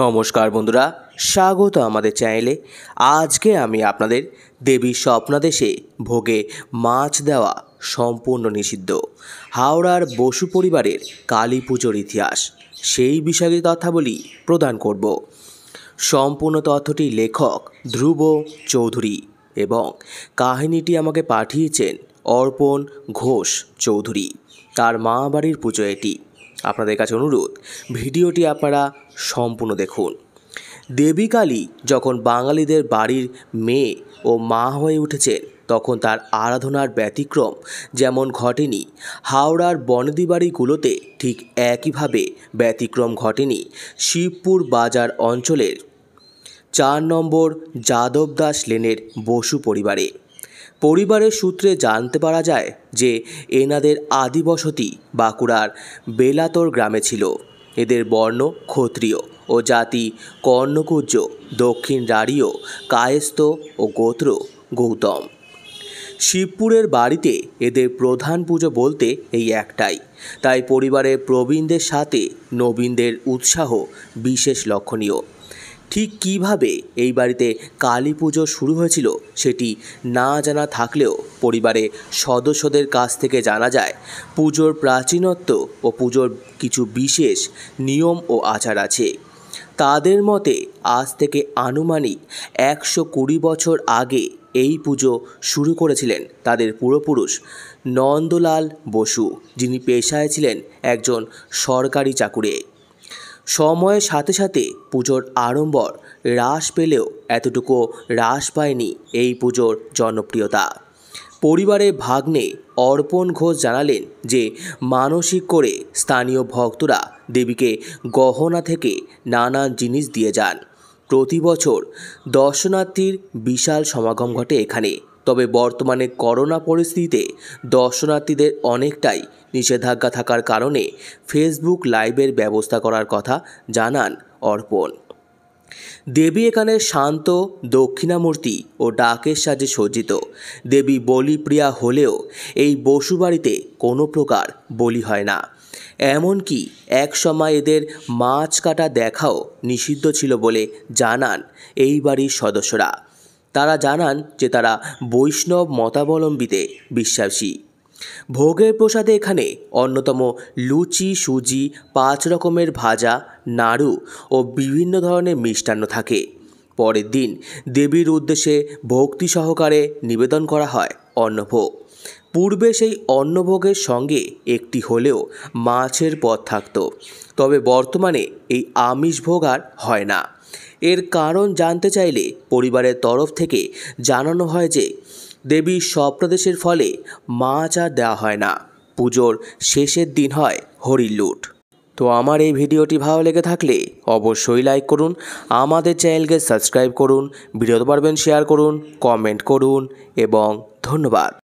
নমস্কার বন্ধুরা স্বাগত আমাদের চ্যানেলে আজকে আমি আপনাদের দেবী স্বপ্নাদেশে ভোগে মাছ দেওয়া সম্পূর্ণ নিষিদ্ধ হাওড়ার বসু পরিবারের কালী পুজোর ইতিহাস সেই বিষয়ে তথ্যাবলী প্রদান করব সম্পূর্ণ তথ্যটি লেখক ধ্রুব চৌধুরী এবং কাহিনীটি আমাকে পাঠিয়েছেন অর্পণ ঘোষ চৌধুরী তার মা বাড়ির পুজো এটি আপনাদের কাছে অনুরোধ ভিডিওটি আপনারা সম্পূর্ণ দেখুন দেবী কালী যখন বাঙালিদের বাড়ির মেয়ে ও মা হয়ে উঠেছেন তখন তার আরাধনার ব্যতিক্রম যেমন ঘটেনি হাওড়ার বনদিবাড়িগুলোতে বাড়িগুলোতে ঠিক একইভাবে ব্যতিক্রম ঘটেনি শিবপুর বাজার অঞ্চলের চার নম্বর যাদব দাস লেনের বসু পরিবারে পরিবারের সূত্রে জানতে পারা যায় যে এনাদের আদি বসতি বাঁকুড়ার বেলাতর গ্রামে ছিল এদের বর্ণ ক্ষত্রিয় ও জাতি কর্ণকুজ্জ দক্ষিণ রাড়ীয় কায়েস্ত ও গোত্র গৌতম শিবপুরের বাড়িতে এদের প্রধান পুজো বলতে এই একটাই তাই পরিবারের প্রবীণদের সাথে নবীনদের উৎসাহ বিশেষ লক্ষণীয় ঠিক কিভাবে এই বাড়িতে কালী পুজো শুরু হয়েছিল সেটি না জানা থাকলেও পরিবারে সদস্যদের কাছ থেকে জানা যায় পুজোর প্রাচীনত্ব ও পুজোর কিছু বিশেষ নিয়ম ও আচার আছে তাদের মতে আজ থেকে আনুমানিক একশো কুড়ি বছর আগে এই পুজো শুরু করেছিলেন তাদের পূর্বপুরুষ নন্দলাল বসু যিনি পেশায় ছিলেন একজন সরকারি চাকুরে সময়ের সাথে সাথে পুজোর আড়ম্বর হ্রাস পেলেও এতটুকু হ্রাস পায়নি এই পুজোর জনপ্রিয়তা পরিবারে ভাগ্নে অর্পণ ঘোষ জানালেন যে মানসিক করে স্থানীয় ভক্তরা দেবীকে গহনা থেকে নানা জিনিস দিয়ে যান প্রতি বছর দর্শনার্থীর বিশাল সমাগম ঘটে এখানে তবে বর্তমানে করোনা পরিস্থিতিতে দর্শনার্থীদের অনেকটাই নিষেধাজ্ঞা থাকার কারণে ফেসবুক লাইভের ব্যবস্থা করার কথা জানান অর্পণ দেবী এখানে শান্ত দক্ষিণামূর্তি ও ডাকের সাজে সজ্জিত দেবী বলিপ্রিয়া হলেও এই বসুবাড়িতে কোনো প্রকার বলি হয় না এমনকি এক সময় এদের মাছ কাটা দেখাও নিষিদ্ধ ছিল বলে জানান এই বাড়ির সদস্যরা তারা জানান যে তারা বৈষ্ণব মতাবলম্বীতে বিশ্বাসী ভোগের প্রসাদে এখানে অন্যতম লুচি সুজি পাঁচ রকমের ভাজা নাড়ু ও বিভিন্ন ধরনের মিষ্টান্ন থাকে পরের দিন দেবীর উদ্দেশ্যে ভক্তি সহকারে নিবেদন করা হয় অন্নভোগ পূর্বে সেই অন্নভোগের সঙ্গে একটি হলেও মাছের পথ থাকত তবে বর্তমানে এই আমিষ ভোগ আর হয় না এর কারণ জানতে চাইলে পরিবারের তরফ থেকে জানানো হয় যে দেবী স্বপ্রদেশের ফলে মাছ আর দেওয়া হয় না পুজোর শেষের দিন হয় হরি লুট তো আমার এই ভিডিওটি ভালো লেগে থাকলে অবশ্যই লাইক করুন আমাদের চ্যানেলকে সাবস্ক্রাইব করুন ভিডিওতে পারবেন শেয়ার করুন কমেন্ট করুন এবং ধন্যবাদ